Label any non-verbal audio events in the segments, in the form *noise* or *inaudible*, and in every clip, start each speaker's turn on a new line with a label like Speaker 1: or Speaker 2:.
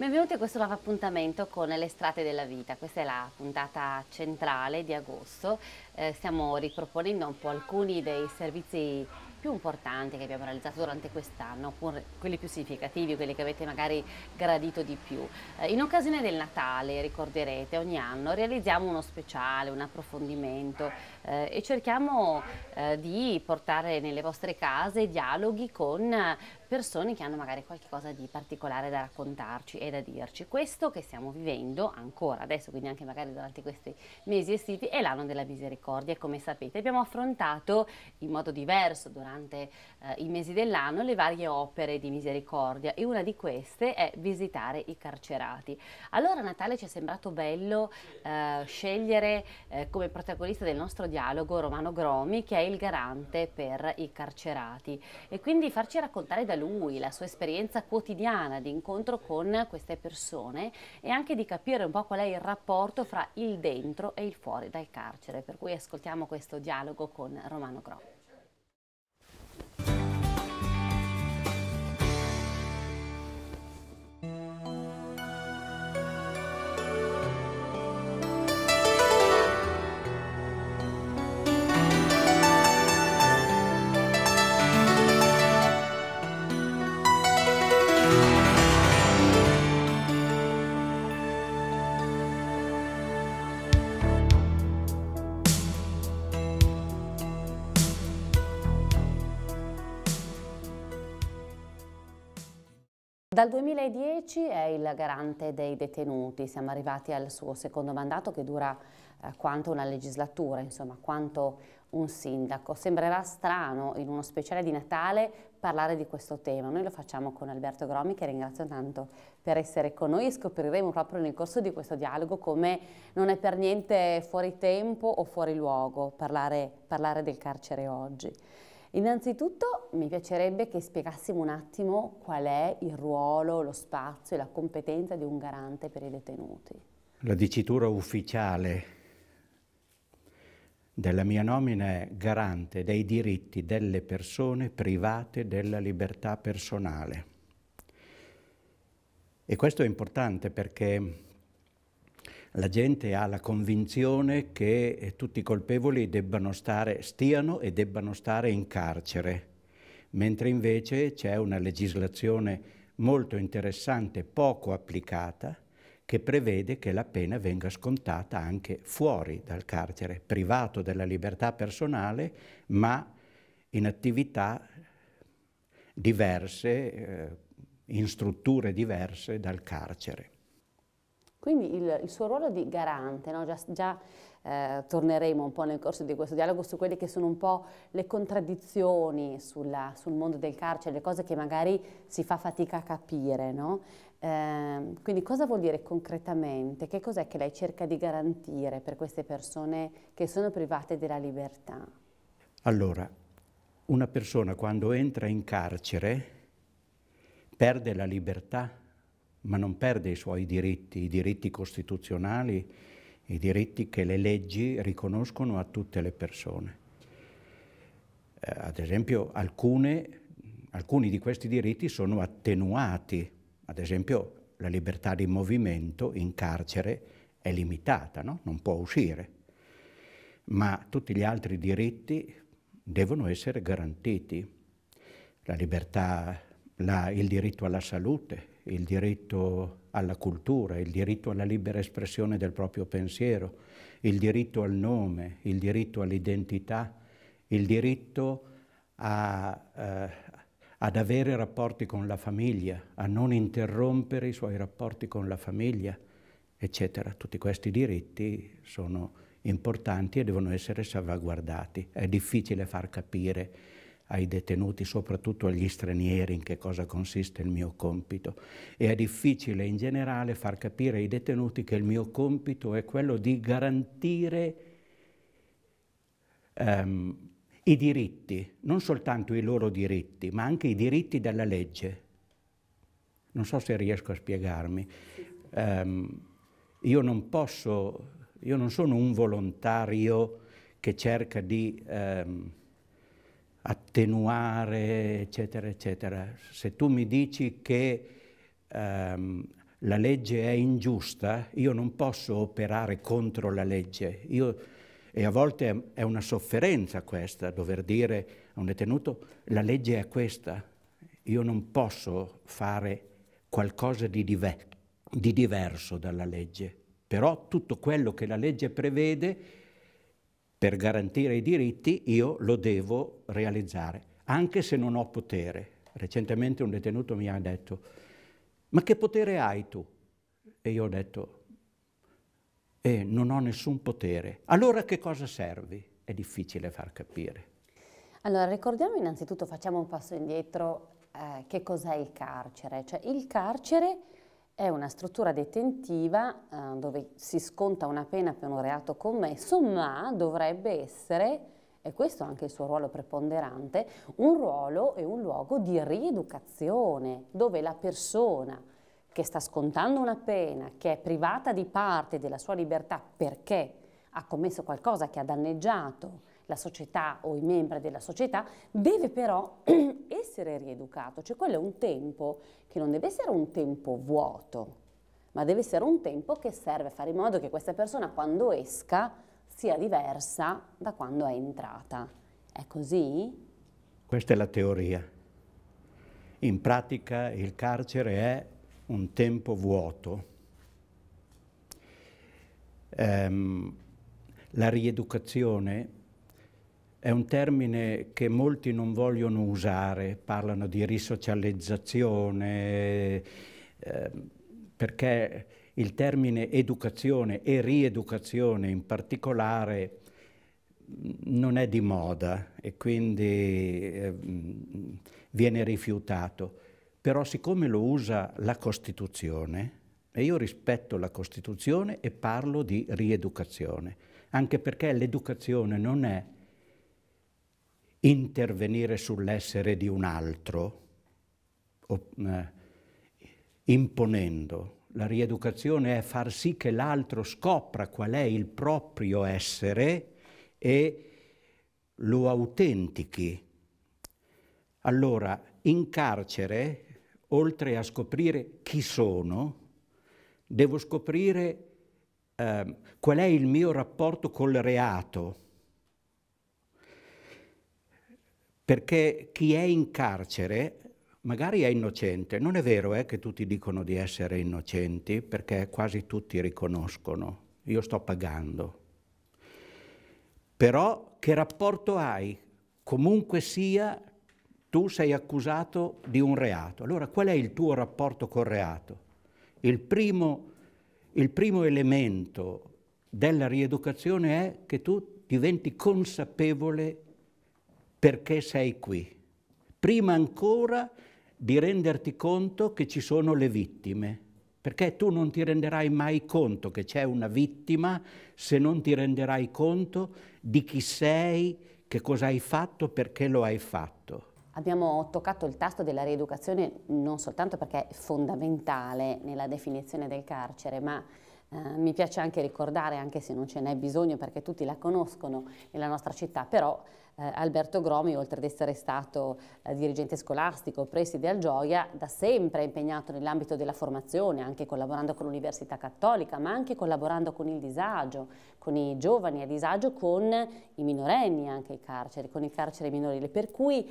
Speaker 1: Benvenuti a questo nuovo appuntamento con le strate della vita, questa è la puntata centrale di agosto, eh, stiamo riproponendo un po' alcuni dei servizi più importanti che abbiamo realizzato durante quest'anno, oppure quelli più significativi, quelli che avete magari gradito di più. Eh, in occasione del Natale, ricorderete, ogni anno realizziamo uno speciale, un approfondimento eh, e cerchiamo eh, di portare nelle vostre case dialoghi con eh, persone che hanno magari qualcosa di particolare da raccontarci e da dirci. Questo che stiamo vivendo ancora adesso, quindi anche magari durante questi mesi estivi, è l'anno della misericordia come sapete abbiamo affrontato in modo diverso durante eh, i mesi dell'anno le varie opere di misericordia e una di queste è visitare i carcerati. Allora a Natale ci è sembrato bello eh, scegliere eh, come protagonista del nostro dialogo Romano Gromi che è il garante per i carcerati e quindi farci raccontare da lui la sua esperienza quotidiana di incontro con queste persone e anche di capire un po' qual è il rapporto fra il dentro e il fuori dal carcere, per cui ascoltiamo questo dialogo con Romano Gromi. Dal 2010 è il garante dei detenuti, siamo arrivati al suo secondo mandato che dura eh, quanto una legislatura, insomma quanto un sindaco. Sembrerà strano in uno speciale di Natale parlare di questo tema, noi lo facciamo con Alberto Gromi che ringrazio tanto per essere con noi e scopriremo proprio nel corso di questo dialogo come non è per niente fuori tempo o fuori luogo parlare, parlare del carcere oggi. Innanzitutto mi piacerebbe che spiegassimo un attimo qual è il ruolo, lo spazio e la competenza di un garante per i detenuti.
Speaker 2: La dicitura ufficiale della mia nomina è garante dei diritti delle persone private della libertà personale. E questo è importante perché la gente ha la convinzione che eh, tutti i colpevoli debbano stare, stiano e debbano stare in carcere, mentre invece c'è una legislazione molto interessante, poco applicata, che prevede che la pena venga scontata anche fuori dal carcere, privato della libertà personale, ma in attività diverse, eh, in strutture diverse dal carcere.
Speaker 1: Quindi il, il, suo ruolo di garante, no? già, già eh, torneremo un po' nel corso di questo dialogo su quelle che sono un po' le contraddizioni sulla, sul mondo del carcere, le cose che magari si fa fatica a capire. No? Eh, quindi cosa vuol dire concretamente? Che cos'è che lei cerca di garantire per queste persone che sono private della libertà?
Speaker 2: Allora, una persona quando entra in carcere perde la libertà ma non perde i suoi diritti, i diritti costituzionali, i diritti che le leggi riconoscono a tutte le persone. Eh, ad esempio alcune, alcuni di questi diritti sono attenuati, ad esempio la libertà di movimento in carcere è limitata, no? non può uscire, ma tutti gli altri diritti devono essere garantiti. La libertà, la, il diritto alla salute, il diritto alla cultura, il diritto alla libera espressione del proprio pensiero, il diritto al nome, il diritto all'identità, il diritto a, eh, ad avere rapporti con la famiglia, a non interrompere i suoi rapporti con la famiglia, eccetera. Tutti questi diritti sono importanti e devono essere salvaguardati. È difficile far capire ai detenuti, soprattutto agli stranieri, in che cosa consiste il mio compito. E è difficile in generale far capire ai detenuti che il mio compito è quello di garantire um, i diritti, non soltanto i loro diritti, ma anche i diritti della legge. Non so se riesco a spiegarmi. Um, io non posso, io non sono un volontario che cerca di... Um, attenuare, eccetera, eccetera. Se tu mi dici che ehm, la legge è ingiusta, io non posso operare contro la legge. Io, e a volte è una sofferenza questa, dover dire a un detenuto la legge è questa, io non posso fare qualcosa di, diver di diverso dalla legge. Però tutto quello che la legge prevede per garantire i diritti io lo devo realizzare, anche se non ho potere. Recentemente un detenuto mi ha detto, ma che potere hai tu? E io ho detto, eh, non ho nessun potere. Allora che cosa servi? È difficile far capire.
Speaker 1: Allora, ricordiamo innanzitutto, facciamo un passo indietro, eh, che cos'è il carcere? Cioè, il carcere è una struttura detentiva eh, dove si sconta una pena per un reato commesso, ma dovrebbe essere, e questo è anche il suo ruolo preponderante, un ruolo e un luogo di rieducazione, dove la persona che sta scontando una pena, che è privata di parte della sua libertà perché ha commesso qualcosa che ha danneggiato la società o i membri della società, deve però *clears throat* essere rieducato, cioè quello è un tempo che non deve essere un tempo vuoto, ma deve essere un tempo che serve a fare in modo che questa persona quando esca sia diversa da quando è entrata. È così?
Speaker 2: Questa è la teoria. In pratica il carcere è un tempo vuoto. Um, la rieducazione è un termine che molti non vogliono usare, parlano di risocializzazione, eh, perché il termine educazione e rieducazione in particolare non è di moda e quindi eh, viene rifiutato. Però siccome lo usa la Costituzione, e io rispetto la Costituzione e parlo di rieducazione, anche perché l'educazione non è intervenire sull'essere di un altro, eh, imponendo. La rieducazione è far sì che l'altro scopra qual è il proprio essere e lo autentichi. Allora, in carcere, oltre a scoprire chi sono, devo scoprire eh, qual è il mio rapporto col reato perché chi è in carcere magari è innocente. Non è vero eh, che tutti dicono di essere innocenti, perché quasi tutti riconoscono, io sto pagando. Però che rapporto hai? Comunque sia, tu sei accusato di un reato. Allora qual è il tuo rapporto col reato? Il primo, il primo elemento della rieducazione è che tu diventi consapevole perché sei qui, prima ancora di renderti conto che ci sono le vittime, perché tu non ti renderai mai conto che c'è una vittima se non ti renderai conto di chi sei, che cosa hai fatto, perché lo hai fatto.
Speaker 1: Abbiamo toccato il tasto della rieducazione non soltanto perché è fondamentale nella definizione del carcere, ma eh, mi piace anche ricordare, anche se non ce n'è bisogno perché tutti la conoscono nella nostra città, però eh, Alberto Gromi, oltre ad essere stato eh, dirigente scolastico, preside al Gioia, da sempre è impegnato nell'ambito della formazione, anche collaborando con l'Università Cattolica, ma anche collaborando con il disagio, con i giovani a disagio, con i minorenni anche i carceri, con il carcere minorile. Per cui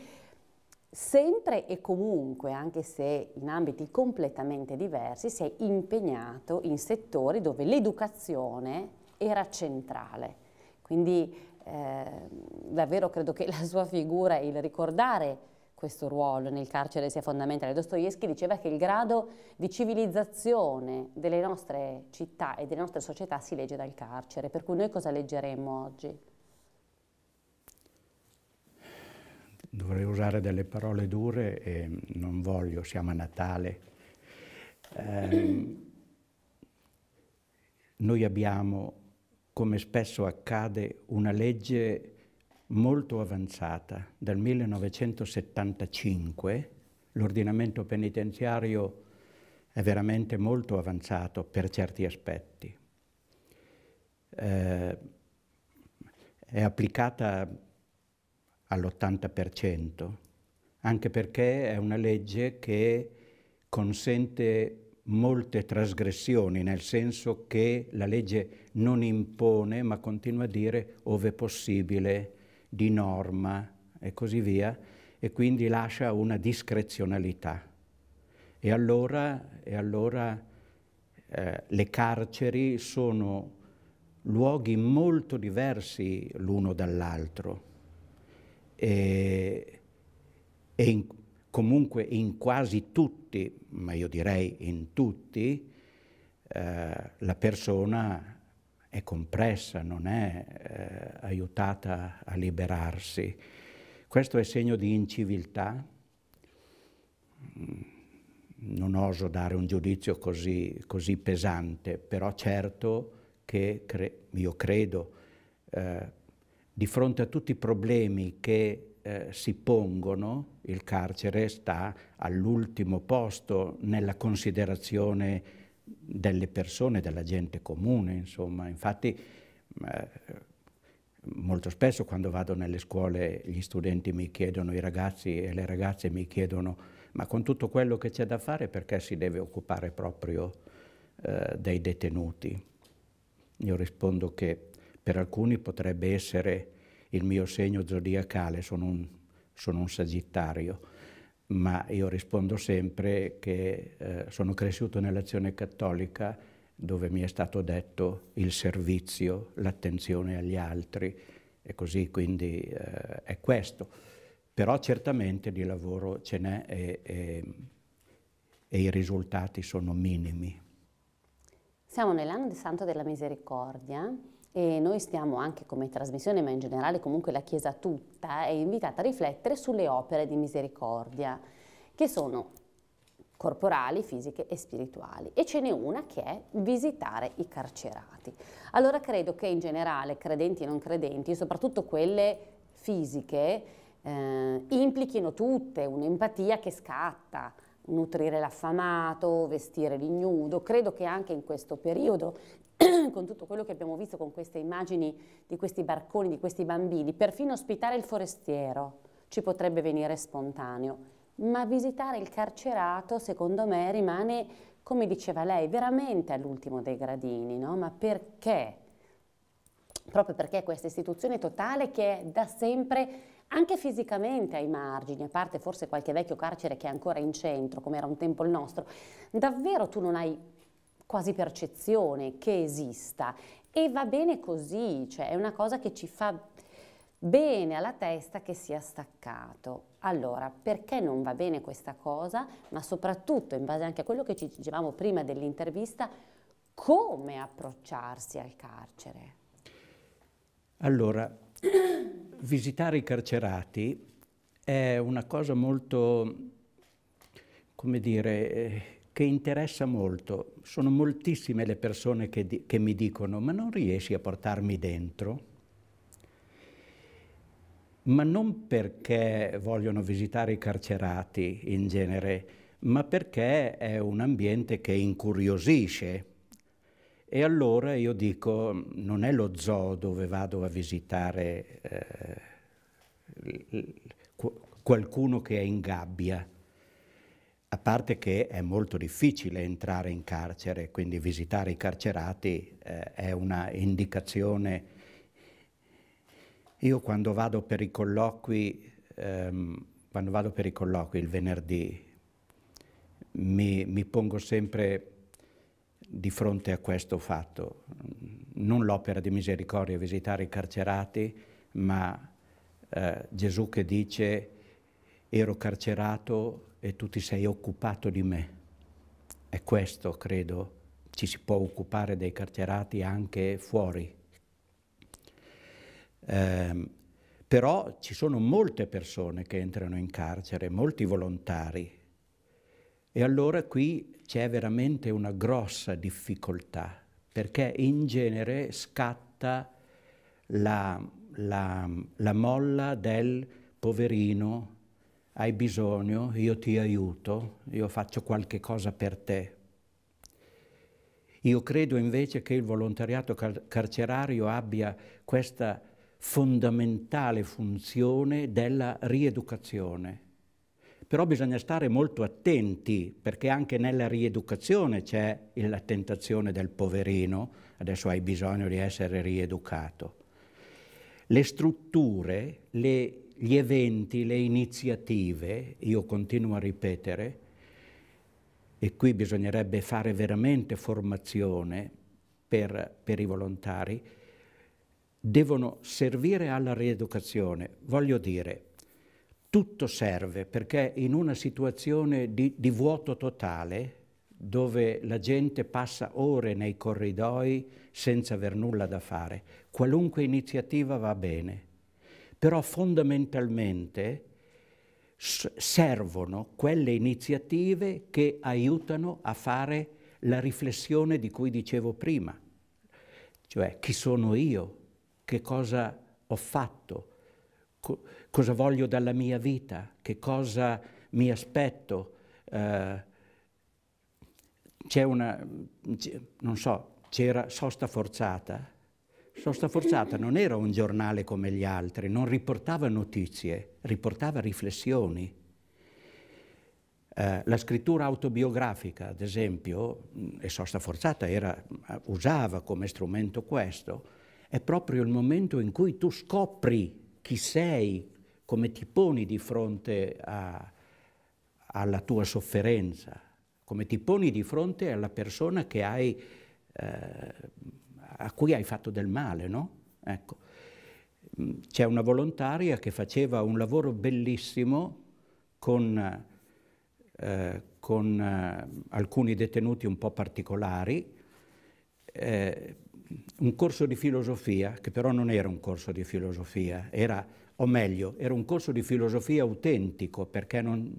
Speaker 1: sempre e comunque, anche se in ambiti completamente diversi, si è impegnato in settori dove l'educazione era centrale. Quindi Ehm, davvero credo che *laughs* la sua figura e il ricordare questo ruolo nel carcere sia fondamentale. Dostoevsky diceva che il grado di civilizzazione delle nostre città e delle nostre società si legge dal carcere, per cui noi cosa leggeremo oggi?
Speaker 2: Dovrei usare delle parole dure e non voglio, siamo a Natale. Eh, noi abbiamo come spesso accade, una legge molto avanzata. Dal 1975 l'ordinamento penitenziario è veramente molto avanzato per certi aspetti. Eh, è applicata all'80%, anche perché è una legge che consente molte trasgressioni, nel senso che la legge non impone, ma continua a dire ove possibile, di norma e così via, e quindi lascia una discrezionalità. E allora, e allora eh, le carceri sono luoghi molto diversi l'uno dall'altro. E, e in, comunque in quasi tutti, ma io direi in tutti, eh, la persona è compressa, non è eh, aiutata a liberarsi. Questo è segno di inciviltà. Mm, non oso dare un giudizio così, così pesante, però certo che cre io credo eh, di fronte a tutti i problemi che eh, si pongono, il carcere sta all'ultimo posto nella considerazione delle persone, della gente comune, insomma. Infatti eh, molto spesso quando vado nelle scuole gli studenti mi chiedono, i ragazzi e le ragazze mi chiedono ma con tutto quello che c'è da fare perché si deve occupare proprio eh, dei detenuti? Io rispondo che per alcuni potrebbe essere il mio segno zodiacale, sono un, sono un sagittario, ma io rispondo sempre che eh, sono cresciuto nell'azione cattolica dove mi è stato detto il servizio, l'attenzione agli altri e così, quindi eh, è questo. Però certamente di lavoro ce n'è e, e, e i risultati sono minimi.
Speaker 1: Siamo nell'anno di Santo della Misericordia e noi stiamo anche come trasmissione, ma in generale comunque la Chiesa tutta, è invitata a riflettere sulle opere di misericordia, che sono corporali, fisiche e spirituali. E ce n'è una che è visitare i carcerati. Allora credo che in generale credenti e non credenti, soprattutto quelle fisiche, eh, implichino tutte un'empatia che scatta, nutrire l'affamato, vestire l'ignudo. Credo che anche in questo periodo *clears throat* con tutto quello che abbiamo visto con queste immagini di questi barconi, di questi bambini, perfino ospitare il forestiero ci potrebbe venire spontaneo, ma visitare il carcerato secondo me rimane, come diceva lei, veramente all'ultimo dei gradini, no? Ma perché? Proprio perché questa istituzione totale che è da sempre anche fisicamente ai margini, a parte forse qualche vecchio carcere che è ancora in centro, come era un tempo il nostro, davvero tu non hai quasi percezione che esista e va bene così, cioè è una cosa che ci fa bene alla testa che sia staccato. Allora, perché non va bene questa cosa? Ma soprattutto, in base anche a quello che ci dicevamo prima dell'intervista, come approcciarsi al carcere?
Speaker 2: Allora, *clears throat* visitare i carcerati è una cosa molto, come dire, eh, che interessa molto. Sono moltissime le persone che, di, che mi dicono ma non riesci a portarmi dentro? Ma non perché vogliono visitare i carcerati in genere, ma perché è un ambiente che incuriosisce. E allora io dico, non è lo zoo dove vado a visitare eh, qualcuno che è in gabbia, a parte che è molto difficile entrare in carcere, quindi visitare i carcerati eh, è una indicazione. Io quando vado per i colloqui, ehm, quando vado per i colloqui il venerdì, mi, mi pongo sempre di fronte a questo fatto, non l'opera di misericordia visitare i carcerati, ma eh, Gesù che dice ero carcerato e tu ti sei occupato di me. E questo, credo, ci si può occupare dei carcerati anche fuori. Eh, però ci sono molte persone che entrano in carcere, molti volontari. E allora qui c'è veramente una grossa difficoltà, perché in genere scatta la, la, la molla del poverino hai bisogno, io ti aiuto, io faccio qualche cosa per te. Io credo invece che il volontariato car carcerario abbia questa fondamentale funzione della rieducazione. Però bisogna stare molto attenti perché anche nella rieducazione c'è la tentazione del poverino, adesso hai bisogno di essere rieducato. Le strutture, le gli eventi, le iniziative, io continuo a ripetere, e qui bisognerebbe fare veramente formazione per, per i volontari, devono servire alla rieducazione. Voglio dire, tutto serve perché in una situazione di, di, vuoto totale, dove la gente passa ore nei corridoi senza aver nulla da fare, qualunque iniziativa va bene però fondamentalmente servono quelle iniziative che aiutano a fare la riflessione di cui dicevo prima, cioè chi sono io, che cosa ho fatto, Co cosa voglio dalla mia vita, che cosa mi aspetto. Eh, c'è una, non so, c'era sosta forzata, Sosta Forzata non era un giornale come gli altri, non riportava notizie, riportava riflessioni. Eh, la scrittura autobiografica, ad esempio, mm, e Sosta Forzata era, eh, usava come strumento questo, è proprio il momento in cui tu scopri chi sei, come ti poni di fronte a, alla tua sofferenza, come ti poni di fronte alla persona che hai eh, a cui hai fatto del male, no? Ecco. Mm, c'è una volontaria che faceva un lavoro bellissimo con, eh, con eh, alcuni detenuti un po' particolari, eh, un corso di filosofia, che però non era un corso di filosofia, era, o meglio, era un corso di filosofia autentico, perché non,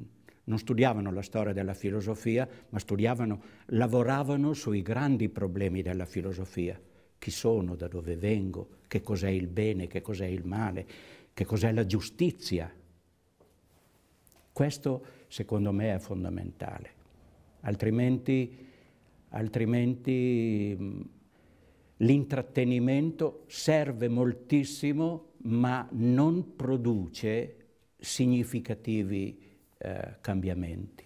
Speaker 2: non studiavano la storia della filosofia, ma studiavano, lavoravano sui grandi problemi della filosofia chi sono, da dove vengo, che cos'è il bene, che cos'è il male, che cos'è la giustizia. Questo secondo me è fondamentale, altrimenti, altrimenti mm, l'intrattenimento serve moltissimo ma non produce significativi eh, cambiamenti.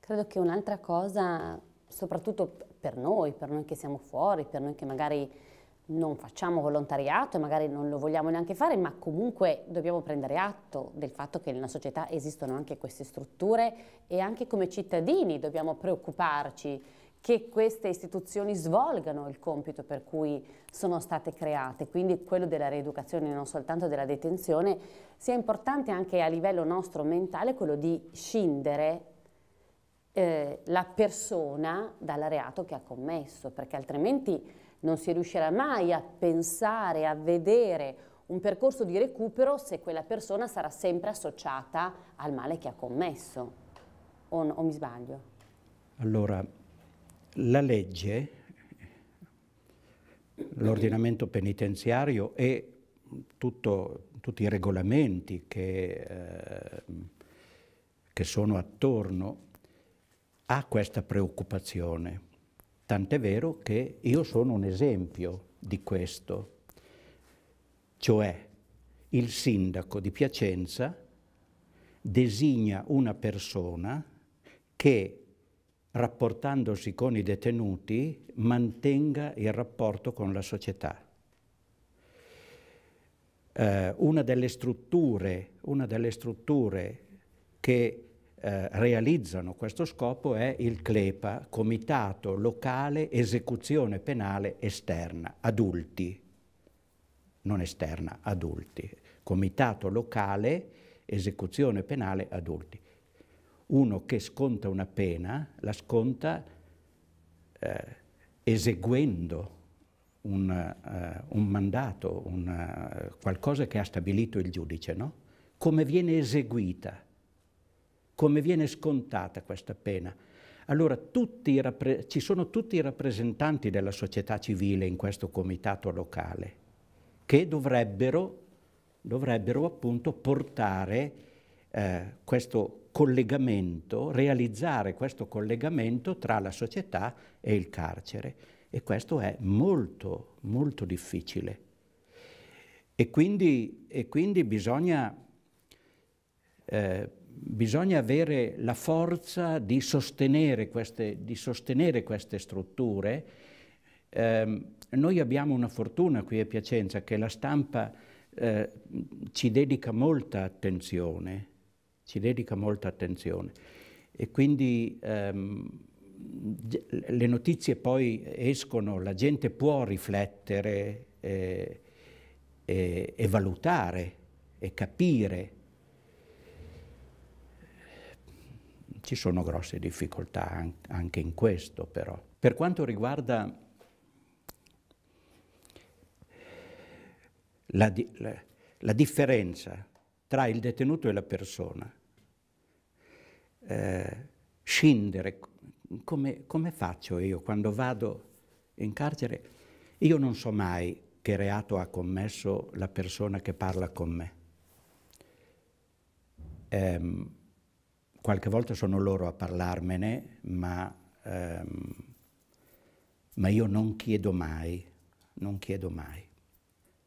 Speaker 1: Credo che un'altra cosa, soprattutto per noi, per noi che siamo fuori, per noi che magari non facciamo volontariato e magari non lo vogliamo neanche fare, ma comunque dobbiamo prendere atto del fatto che nella società esistono anche queste strutture e anche come cittadini dobbiamo preoccuparci che queste istituzioni svolgano il compito per cui sono state create, quindi quello della rieducazione, non soltanto della detenzione, sia importante anche a livello nostro mentale quello di scindere eh, la persona dal reato che ha commesso, perché altrimenti non si riuscirà mai a pensare, a vedere un percorso di recupero se quella persona sarà sempre associata al male che ha commesso. O, no, o mi sbaglio?
Speaker 2: Allora, la legge, l'ordinamento penitenziario e tutto, tutti i regolamenti che, eh, che sono attorno ha questa preoccupazione. Tant'è vero che io sono un esempio di questo. Cioè, il sindaco di Piacenza designa una persona che rapportandosi con i detenuti mantenga il rapporto con la società. Eh, una, delle strutture, una delle strutture che eh, realizzano questo scopo è il CLEPA, Comitato Locale Esecuzione Penale Esterna, adulti, non esterna, adulti. Comitato Locale Esecuzione Penale Adulti. Uno che sconta una pena la sconta eh, eseguendo un, uh, un mandato, una, uh, eh, qualcosa che ha stabilito il giudice, no? Come viene eseguita? come viene scontata questa pena. Allora ci sono tutti i rappresentanti della società civile in questo comitato locale che dovrebbero, dovrebbero appunto portare eh, questo collegamento, realizzare questo collegamento tra la società e il carcere e questo è molto molto difficile. E quindi, e quindi bisogna eh, bisogna avere la forza di sostenere queste, di sostenere queste strutture. Eh, noi abbiamo una fortuna qui a Piacenza che la stampa eh, ci dedica molta attenzione, ci dedica molta attenzione e quindi ehm, le notizie poi escono, la gente può riflettere eh, e valutare e capire Ci sono grosse difficoltà anche in questo però. Per quanto riguarda la, di la, la differenza tra il detenuto e la persona, eh, scindere, come, come faccio io quando vado in carcere? Io non so mai che reato ha commesso la persona che parla con me. Eh, qualche volta sono loro a parlarmene, ma, ehm, ma io non chiedo mai, non chiedo mai,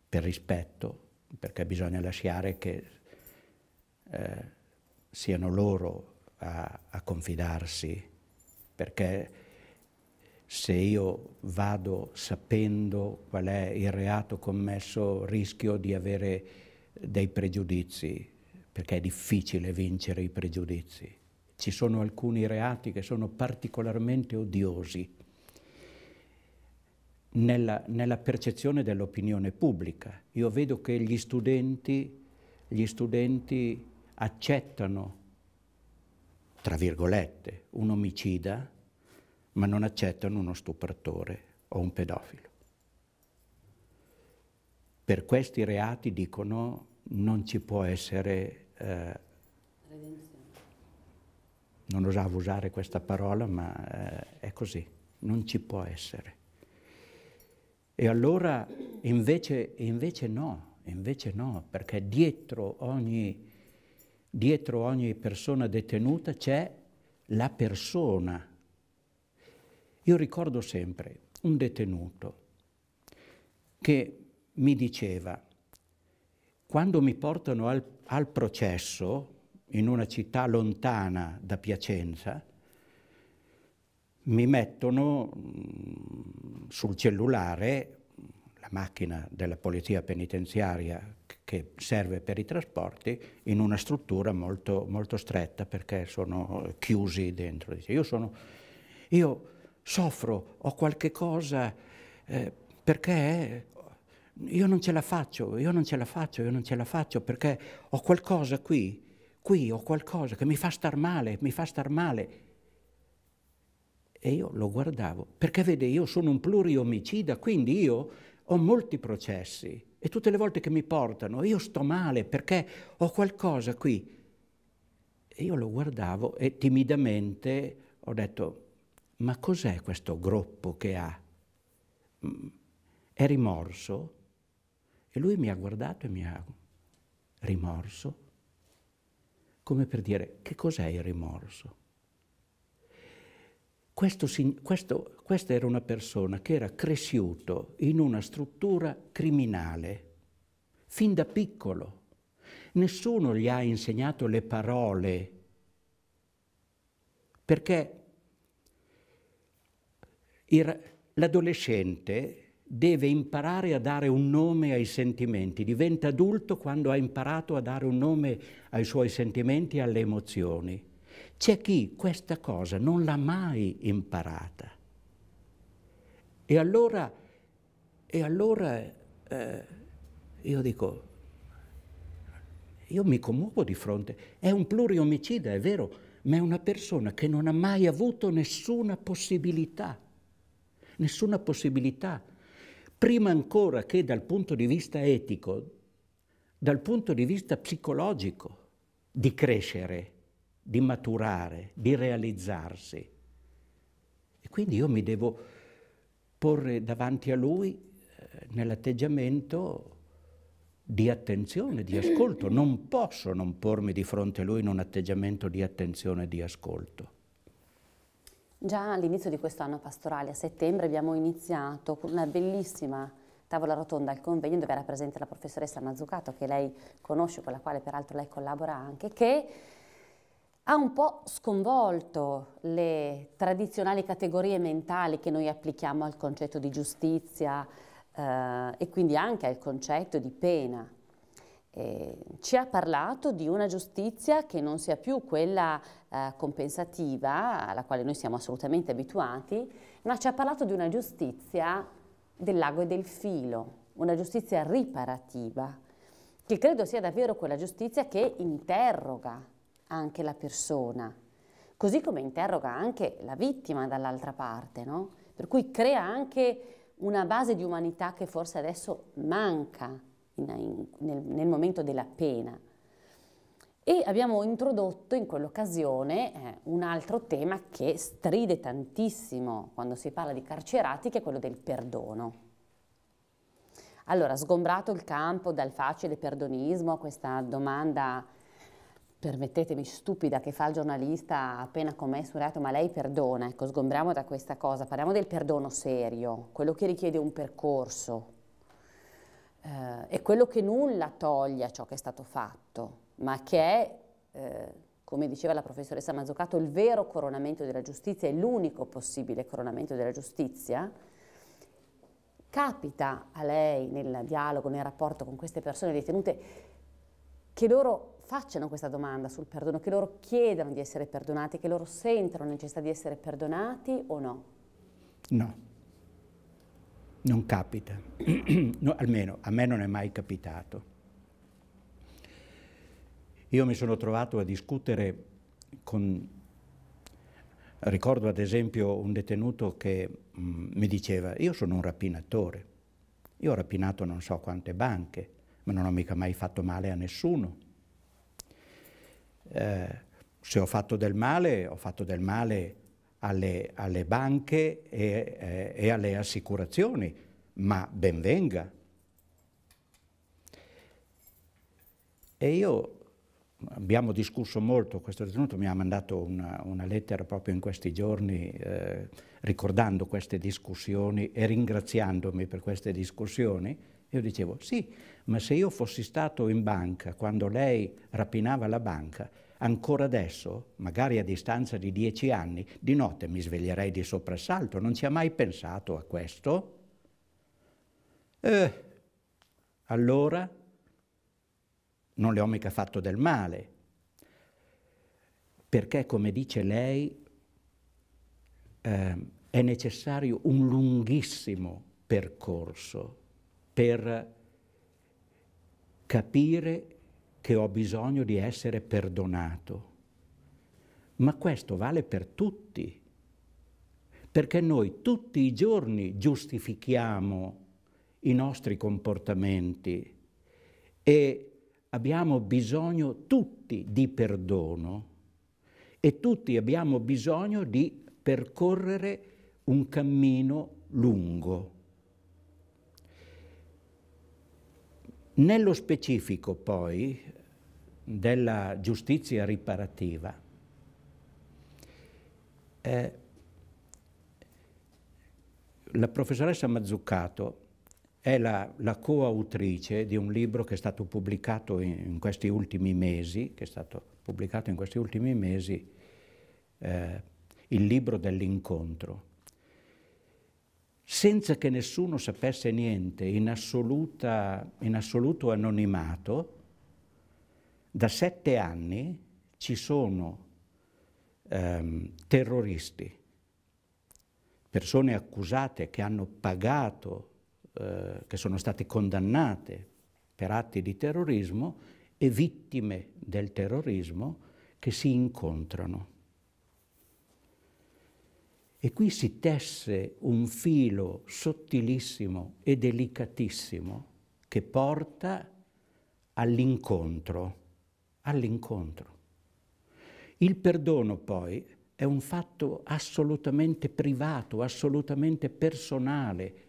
Speaker 2: per rispetto, perché bisogna lasciare che eh, siano loro a, a confidarsi, perché se io vado sapendo qual è il reato commesso rischio di avere dei pregiudizi perché è difficile vincere i pregiudizi. Ci sono alcuni reati che sono particolarmente odiosi nella, nella percezione dell'opinione pubblica. Io vedo che gli studenti, gli studenti accettano, tra virgolette, un omicida, ma non accettano uno stupratore o un pedofilo. Per questi reati dicono non ci può essere eh, non osavo usare questa parola, ma eh, è così, non ci può essere. E allora invece, invece no, invece no, perché dietro ogni, dietro ogni persona detenuta c'è la persona. Io ricordo sempre un detenuto che mi diceva, quando mi portano al, al processo in una città lontana da Piacenza, mi mettono mm, sul cellulare la macchina della polizia penitenziaria che serve per i trasporti in una struttura molto, molto stretta perché sono chiusi dentro. Dice, io, sono, io soffro, ho qualche cosa eh, perché io non ce la faccio, io non ce la faccio, io non ce la faccio perché ho qualcosa qui, qui ho qualcosa che mi fa star male, mi fa star male. E io lo guardavo, perché vede, io sono un pluriomicida, quindi io ho molti processi e tutte le volte che mi portano io sto male perché ho qualcosa qui. E io lo guardavo e timidamente ho detto, ma cos'è questo groppo che ha? Mm. È rimorso? E lui mi ha guardato e mi ha rimorso, come per dire che cos'è il rimorso? Questo, questo, questa era una persona che era cresciuto in una struttura criminale, fin da piccolo. Nessuno gli ha insegnato le parole, perché l'adolescente deve imparare a dare un nome ai sentimenti, diventa adulto quando ha imparato a dare un nome ai suoi sentimenti e alle emozioni. C'è chi questa cosa non l'ha mai imparata. E allora, e allora eh, io dico, io mi commuovo di fronte, è un pluriomicida, è vero, ma è una persona che non ha mai avuto nessuna possibilità, nessuna possibilità prima ancora che dal punto di vista etico, dal punto di vista psicologico, di crescere, di maturare, di realizzarsi. E quindi io mi devo porre davanti a lui eh, nell'atteggiamento di attenzione, di ascolto. Non posso non pormi di fronte a lui in un atteggiamento di attenzione e di ascolto.
Speaker 1: Già all'inizio di quest'anno pastorale, a settembre, abbiamo iniziato con una bellissima tavola rotonda al convegno dove era presente la professoressa Mazzucato, che lei conosce, con la quale peraltro lei collabora anche, che ha un po' sconvolto le tradizionali categorie mentali che noi applichiamo al concetto di giustizia eh, e quindi anche al concetto di pena eh, ci ha parlato di una giustizia che non sia più quella eh, compensativa, alla quale noi siamo assolutamente abituati, ma ci ha parlato di una giustizia del lago e del filo, una giustizia riparativa, che credo sia davvero quella giustizia che interroga anche la persona, così come interroga anche la vittima dall'altra parte, no? per cui crea anche una base di umanità che forse adesso manca in, in, nel, nel, momento della pena. E abbiamo introdotto in quell'occasione eh, un altro tema che stride tantissimo quando si parla di carcerati, che è quello del perdono. Allora, sgombrato il campo dal facile perdonismo, questa domanda, permettetemi, stupida che fa il giornalista appena commesso un reato, ma lei perdona? Ecco, sgombriamo da questa cosa, parliamo del perdono serio, quello che richiede un percorso, eh, è quello che nulla toglie a ciò che è stato fatto, ma che è, eh, come diceva la professoressa Mazzucato, il vero coronamento della giustizia, è l'unico possibile coronamento della giustizia, capita a lei nel dialogo, nel rapporto con queste persone detenute, che loro facciano questa domanda sul perdono, che loro chiedano di essere perdonati, che loro sentono necessità di essere perdonati o no?
Speaker 2: No non capita, *clears throat* no, almeno a me non è mai capitato. Io mi sono trovato a discutere con, ricordo ad esempio un detenuto che mh, mm, mi diceva, io sono un rapinatore, io ho rapinato non so quante banche, ma non ho mica mai fatto male a nessuno. Eh, se ho fatto del male, ho fatto del male alle, alle banche e, eh, e alle assicurazioni, ma ben venga. E io abbiamo discusso molto, questo detenuto mi ha mandato una, una lettera proprio in questi giorni eh, ricordando queste discussioni e ringraziandomi per queste discussioni. Io dicevo, sì, ma se io fossi stato in banca quando lei rapinava la banca Ancora adesso, magari a distanza di dieci anni, di notte mi sveglierei di soprassalto, non ci ha mai pensato a questo? Eh, allora non le ho mica fatto del male, perché come dice lei eh, è necessario un lunghissimo percorso per capire che ho bisogno di essere perdonato. Ma questo vale per tutti, perché noi tutti i giorni giustifichiamo i nostri comportamenti e abbiamo bisogno tutti di perdono e tutti abbiamo bisogno di percorrere un cammino lungo. Nello specifico poi della giustizia riparativa, eh, la professoressa Mazzuccato è la, la, coautrice di un libro che è stato pubblicato in, in, questi ultimi mesi, che è stato pubblicato in questi ultimi mesi, eh, il libro dell'incontro, senza che nessuno sapesse niente, in, assoluta, in assoluto anonimato, da sette anni ci sono ehm, terroristi, persone accusate che hanno pagato, eh, che sono state condannate per atti di terrorismo e vittime del terrorismo che si incontrano. E qui si tesse un filo sottilissimo e delicatissimo che porta all'incontro, all'incontro. Il perdono poi è un fatto assolutamente privato, assolutamente personale.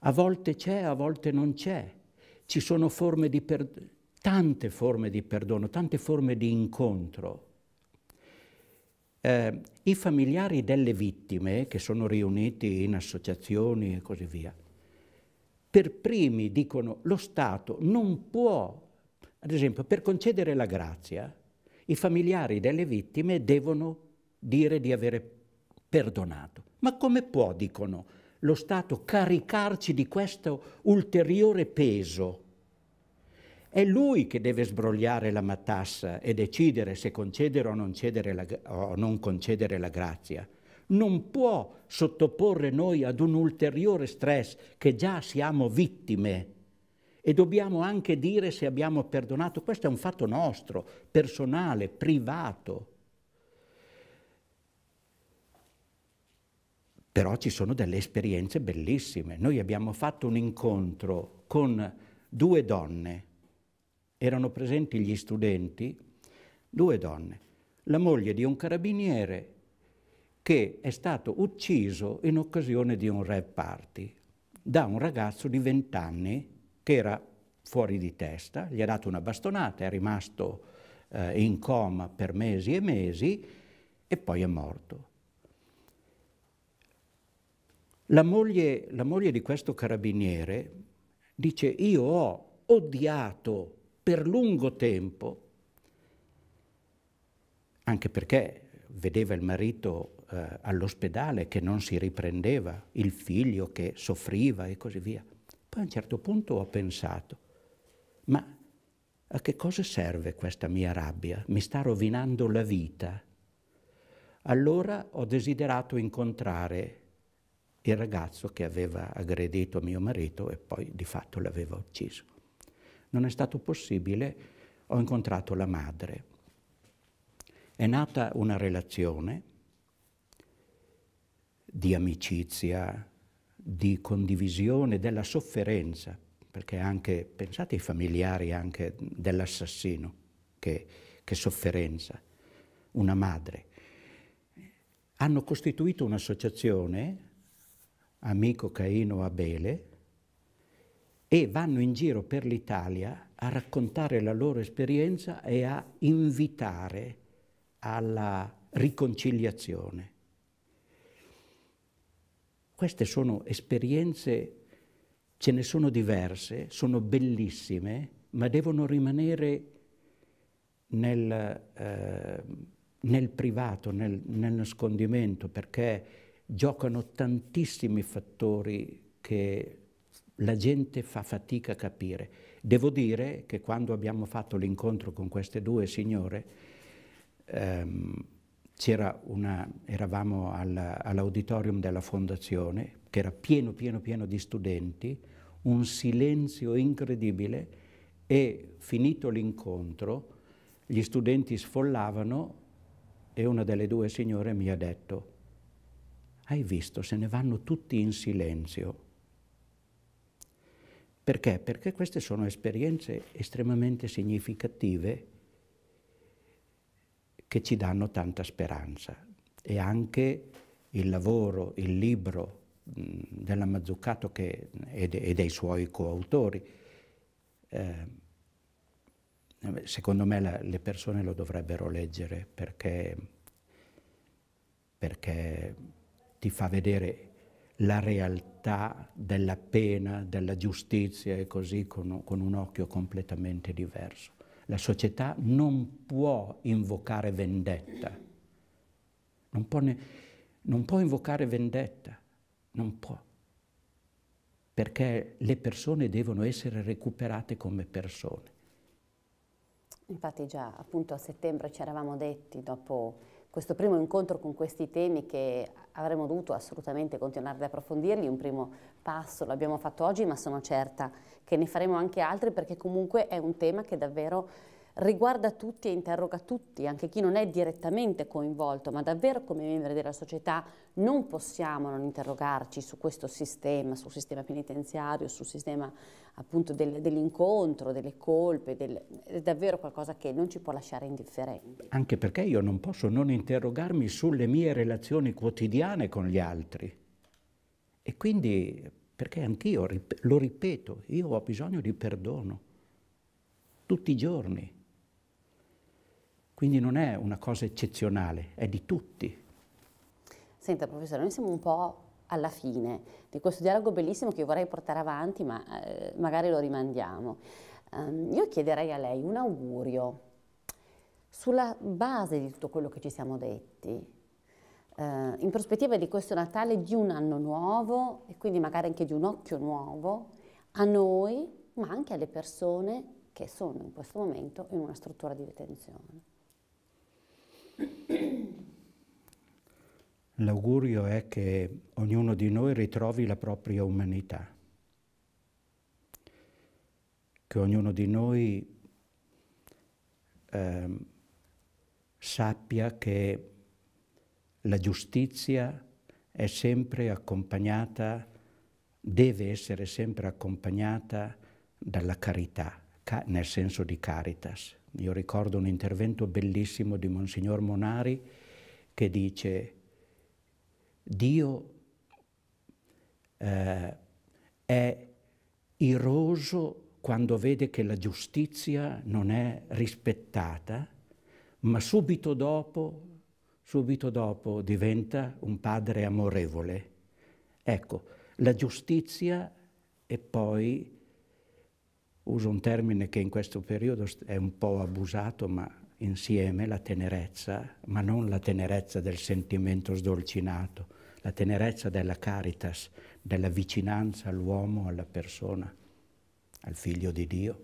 Speaker 2: A volte c'è, a volte non c'è. Ci sono forme di per... tante forme di perdono, tante forme di incontro eh, i familiari delle vittime, che sono riuniti in associazioni e così via, per primi dicono lo Stato non può, ad esempio, per concedere la grazia, i familiari delle vittime devono dire di avere perdonato. Ma come può, dicono, lo Stato caricarci di questo ulteriore peso? È lui che deve sbrogliare la matassa e decidere se concedere o non, la, o non concedere la grazia. Non può sottoporre noi ad un ulteriore stress che già siamo vittime e dobbiamo anche dire se abbiamo perdonato. Questo è un fatto nostro, personale, privato. Però ci sono delle esperienze bellissime. Noi abbiamo fatto un incontro con due donne erano presenti gli studenti, due donne, la moglie di un carabiniere che è stato ucciso in occasione di un rap party da un ragazzo di 20 anni che era fuori di testa, gli ha dato una bastonata, è rimasto eh, in coma per mesi e mesi e poi è morto. La moglie, la moglie di questo carabiniere dice io ho odiato per lungo tempo, anche perché vedeva il marito eh, all'ospedale che non si riprendeva, il figlio che soffriva e così via. Poi a un certo punto ho pensato, ma a che cosa serve questa mia rabbia? Mi sta rovinando la vita. Allora ho desiderato incontrare il ragazzo che aveva aggredito mio marito e poi di fatto l'aveva ucciso. Non è stato possibile, ho incontrato la madre. È nata una relazione di amicizia, di condivisione della sofferenza, perché anche, pensate ai familiari anche dell'assassino, che, che sofferenza, una madre. Hanno costituito un'associazione, Amico Caino Abele, e vanno in giro per l'Italia a raccontare la loro esperienza e a invitare alla riconciliazione. Queste sono esperienze, ce ne sono diverse, sono bellissime, ma devono rimanere nel, eh, nel privato, nel, nel nascondimento, perché giocano tantissimi fattori che la gente fa fatica a capire. Devo dire che quando abbiamo fatto l'incontro con queste due signore, ehm, una, eravamo all'auditorium della fondazione, che era pieno, pieno, pieno di studenti, un silenzio incredibile e finito l'incontro gli studenti sfollavano e una delle due signore mi ha detto, hai visto, se ne vanno tutti in silenzio. Perché? Perché queste sono esperienze estremamente significative che ci danno tanta speranza e anche il lavoro, il libro mh, della Mazzucato che, e, de, e, dei suoi coautori. Eh, secondo me la, le persone lo dovrebbero leggere perché, perché ti fa vedere la realtà della pena, della giustizia e così con, con un occhio completamente diverso. La società non può invocare vendetta, non può, ne, non può invocare vendetta, non può, perché le persone devono essere recuperate come persone.
Speaker 1: Infatti già appunto a settembre ci eravamo detti, dopo questo primo incontro con questi temi che avremmo dovuto assolutamente continuare ad approfondirli, un primo passo l'abbiamo fatto oggi ma sono certa che ne faremo anche altri perché comunque è un tema che davvero riguarda tutti e interroga tutti, anche chi non è direttamente coinvolto, ma davvero come membri della società non possiamo non interrogarci su questo sistema, sul sistema penitenziario, sul sistema appunto del, dell'incontro, delle colpe, del, è davvero qualcosa che non ci può lasciare indifferenti.
Speaker 2: Anche perché io non posso non interrogarmi sulle mie relazioni quotidiane con gli altri. E quindi, perché anch'io, lo ripeto, io ho bisogno di perdono, tutti i giorni. Quindi non è una cosa eccezionale, è di tutti.
Speaker 1: Senta professore, noi siamo un po' alla fine di questo dialogo bellissimo che io vorrei portare avanti, ma eh, magari lo rimandiamo. Um, io chiederei a lei un augurio sulla base di tutto quello che ci siamo detti, eh, in prospettiva di questo Natale, di un anno nuovo e quindi magari anche di un occhio nuovo, a noi, ma anche alle persone che sono in questo momento in una struttura di detenzione.
Speaker 2: L'augurio è che ognuno di noi ritrovi la propria umanità, che ognuno di noi eh, sappia che la giustizia è sempre accompagnata, deve essere sempre accompagnata dalla carità, nel senso di caritas. Io ricordo un intervento bellissimo di Monsignor Monari che dice Dio eh, è iroso quando vede che la giustizia non è rispettata, ma subito dopo, subito dopo diventa un padre amorevole. Ecco, la giustizia e poi uso un termine che in questo periodo è un po' abusato, ma insieme la tenerezza, ma non la tenerezza del sentimento sdolcinato, la tenerezza della caritas, della vicinanza all'uomo, alla persona, al figlio di Dio.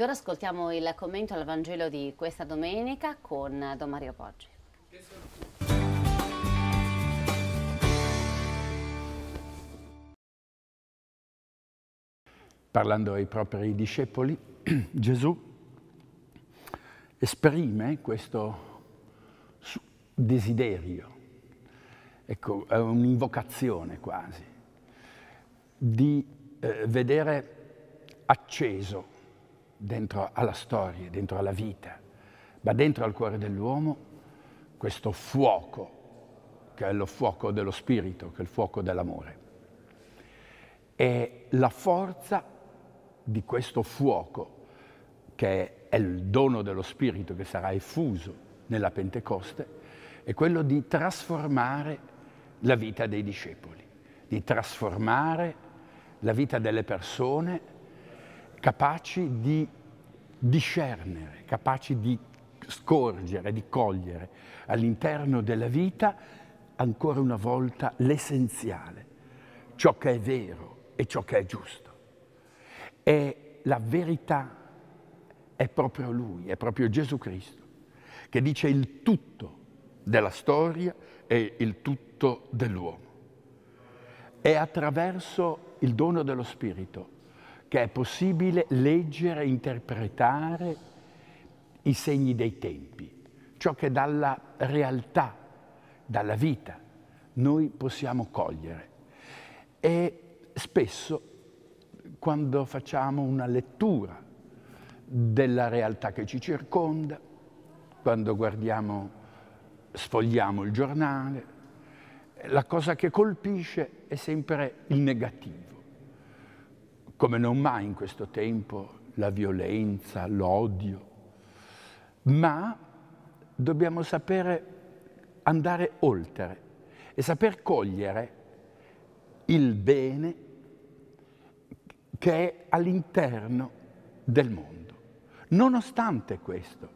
Speaker 1: Ed ora ascoltiamo il commento al Vangelo di questa domenica con Don Mario Poggi.
Speaker 3: Parlando ai propri discepoli, *clears throat* Gesù esprime questo desiderio, ecco, è un'invocazione quasi, di eh, vedere acceso dentro alla storia, dentro alla vita, ma dentro al cuore dell'uomo questo fuoco, che è lo fuoco dello spirito, che è il fuoco dell'amore. E la forza di questo fuoco, che è il dono dello spirito che sarà effuso nella Pentecoste, è quello di trasformare la vita dei discepoli, di trasformare la vita delle persone capaci di discernere, capaci di scorgere, di cogliere all'interno della vita ancora una volta l'essenziale, ciò che è vero e ciò che è giusto. E la verità è proprio Lui, è proprio Gesù Cristo, che dice il tutto della storia e il tutto dell'uomo. È attraverso il dono dello Spirito che è possibile leggere, interpretare i segni dei tempi, ciò che dalla realtà, dalla vita, noi possiamo cogliere. E spesso quando facciamo una lettura della realtà che ci circonda, quando guardiamo, sfogliamo il giornale, la cosa che colpisce è sempre il negativo come non mai in questo tempo, la violenza, l'odio, ma dobbiamo sapere andare oltre e saper cogliere il bene che è all'interno del mondo. Nonostante questo,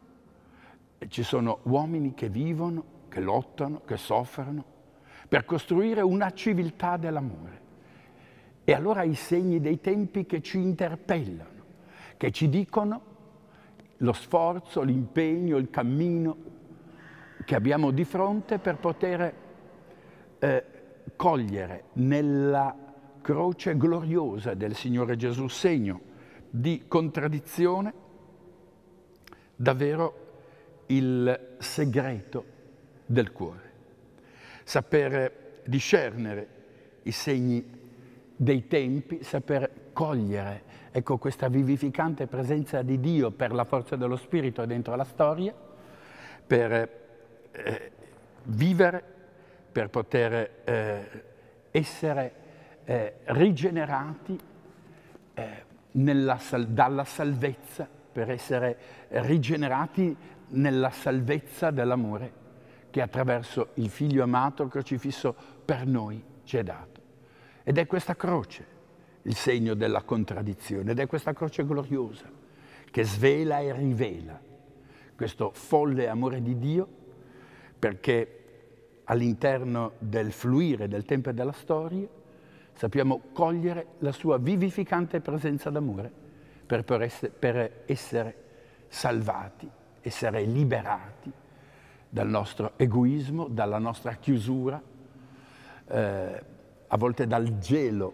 Speaker 3: ci sono uomini che vivono, che lottano, che soffrono per costruire una civiltà dell'amore. E allora i segni dei tempi che ci interpellano, che ci dicono lo sforzo, l'impegno, il cammino che abbiamo di fronte per poter eh, cogliere nella croce gloriosa del Signore Gesù segno di contraddizione davvero il segreto del cuore. Sapere discernere i segni dei tempi, saper cogliere ecco, questa vivificante presenza di Dio per la forza dello Spirito dentro la storia, per eh, vivere, per poter eh, essere eh, rigenerati eh, nella, dalla salvezza, per essere rigenerati nella salvezza dell'amore che attraverso il Figlio amato crocifisso per noi ci è dato. Ed è questa croce il segno della contraddizione, ed è questa croce gloriosa che svela e rivela questo folle amore di Dio perché all'interno del fluire del tempo e della storia sappiamo cogliere la sua vivificante presenza d'amore per, per essere salvati, essere liberati dal nostro egoismo, dalla nostra chiusura. Eh, a volte dal gelo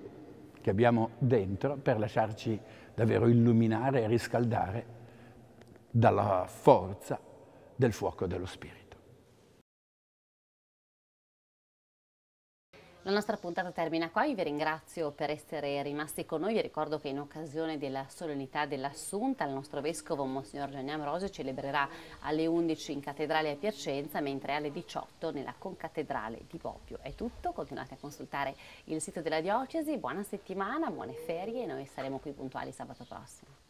Speaker 3: che abbiamo dentro per lasciarci davvero illuminare e riscaldare dalla forza del fuoco dello Spirito.
Speaker 1: La nostra puntata termina qua, io vi ringrazio per essere rimasti con noi, vi ricordo che in occasione della solennità dell'assunta il nostro vescovo Monsignor Gianni Ambrosio celebrerà alle 11 in cattedrale a Piacenza mentre alle 18 nella concattedrale di Bobbio. È tutto, continuate a consultare il sito della diocesi, buona settimana, buone ferie e noi saremo qui puntuali sabato prossimo.